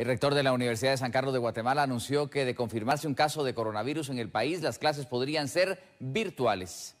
El rector de la Universidad de San Carlos de Guatemala anunció que de confirmarse un caso de coronavirus en el país, las clases podrían ser virtuales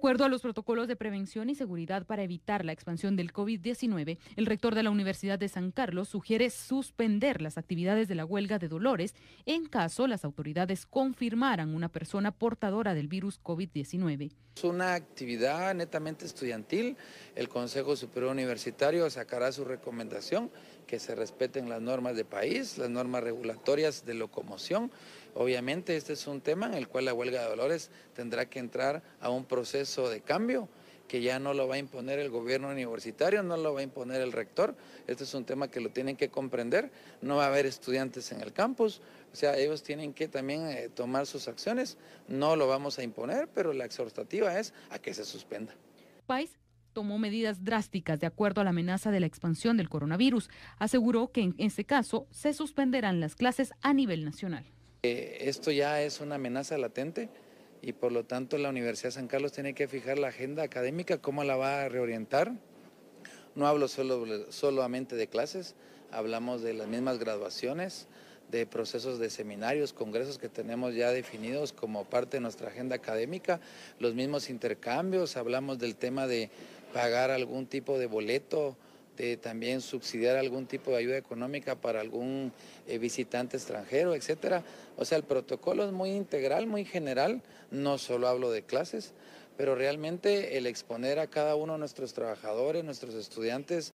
acuerdo a los protocolos de prevención y seguridad para evitar la expansión del COVID-19, el rector de la Universidad de San Carlos sugiere suspender las actividades de la huelga de Dolores en caso las autoridades confirmaran una persona portadora del virus COVID-19. Es una actividad netamente estudiantil. El Consejo Superior Universitario sacará su recomendación que se respeten las normas de país, las normas regulatorias de locomoción. Obviamente este es un tema en el cual la huelga de Dolores tendrá que entrar a un proceso de cambio que ya no lo va a imponer el gobierno universitario, no lo va a imponer el rector. Este es un tema que lo tienen que comprender. No va a haber estudiantes en el campus. O sea, ellos tienen que también eh, tomar sus acciones. No lo vamos a imponer, pero la exhortativa es a que se suspenda. País tomó medidas drásticas de acuerdo a la amenaza de la expansión del coronavirus. Aseguró que en este caso se suspenderán las clases a nivel nacional. Eh, esto ya es una amenaza latente y por lo tanto la Universidad de San Carlos tiene que fijar la agenda académica, cómo la va a reorientar. No hablo solo, solamente de clases, hablamos de las mismas graduaciones, de procesos de seminarios, congresos que tenemos ya definidos como parte de nuestra agenda académica, los mismos intercambios, hablamos del tema de pagar algún tipo de boleto este, también subsidiar algún tipo de ayuda económica para algún eh, visitante extranjero, etcétera. O sea, el protocolo es muy integral, muy general, no solo hablo de clases, pero realmente el exponer a cada uno de nuestros trabajadores, nuestros estudiantes,